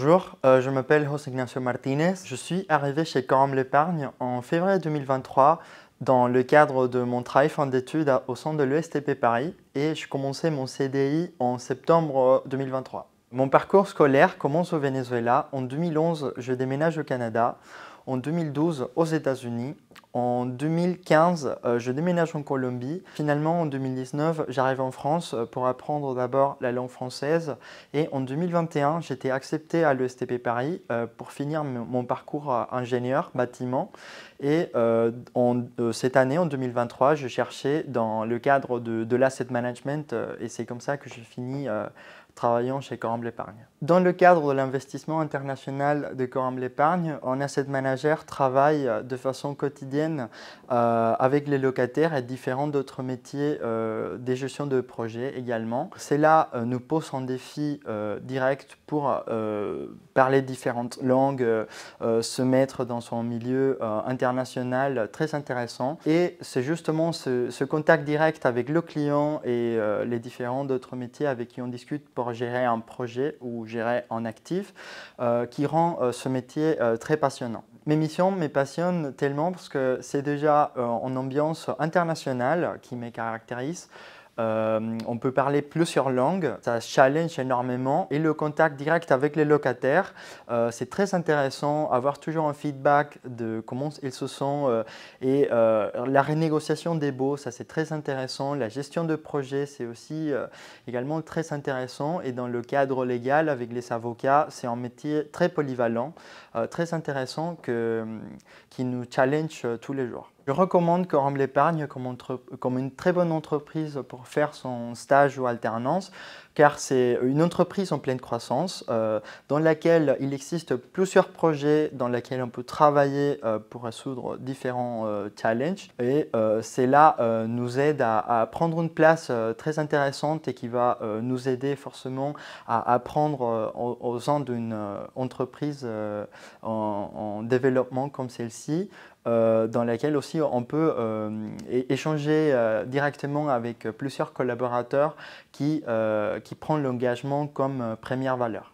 Bonjour, euh, je m'appelle José Ignacio Martinez. Je suis arrivé chez Coram l'Épargne en février 2023 dans le cadre de mon travail fin d'études au sein de l'ESTP Paris et je commençais mon CDI en septembre 2023. Euh, mon parcours scolaire commence au Venezuela. En 2011, je déménage au Canada. En 2012, aux États-Unis. En 2015, euh, je déménage en Colombie. Finalement, en 2019, j'arrive en France euh, pour apprendre d'abord la langue française. Et en 2021, j'étais accepté à l'ESTP Paris euh, pour finir mon parcours ingénieur bâtiment. Et en, cette année, en 2023, je cherchais dans le cadre de, de l'asset management. et c'est comme ça que j'ai fini travaillant chez Coramble Épargne. Dans le cadre de l'investissement international de Coramble Épargne, a asset manager travaille de façon quotidienne euh, avec les locataires et différents d'autres métiers euh, des gestions de projets également. Cela euh, nous pose un défi euh, direct pour parler différentes langues, se mettre dans son milieu international très intéressant. Et c'est justement ce, ce, contact direct avec le client et les différents d'autres métiers avec qui on discute pour gérer un projet ou gérer un actif euh, qui rend euh, ce métier euh, très passionnant. Mes missions me passionnent tellement parce que c'est déjà en ambiance internationale qui me caractérise. Euh, on peut parler plusieurs langues, ça challenge énormément et le contact direct avec les locataires, euh, c'est très intéressant, avoir toujours un feedback de comment ils se sentent. Euh, et la renégociation des baux, ça c'est très intéressant, la gestion de projet c'est aussi également très intéressant et dans le cadre légal avec les avocats, c'est un métier très polyvalent, très intéressant que, qui nous challenge tous les jours. Je recommande Corum l'épargne comme, comme, une très bonne entreprise pour faire son stage ou alternance, car c'est une entreprise en pleine croissance euh, dans laquelle il existe plusieurs projets dans lesquels on peut travailler euh, pour résoudre différents euh, challenges. Et cela nous aide à, prendre une place très intéressante et qui va nous aider forcément à apprendre aux, sein d'une entreprise en, en développement comme celle-ci. Euh, dans laquelle aussi on peut euh, échanger euh, directement avec plusieurs collaborateurs qui, qui prennent l'engagement comme première valeur.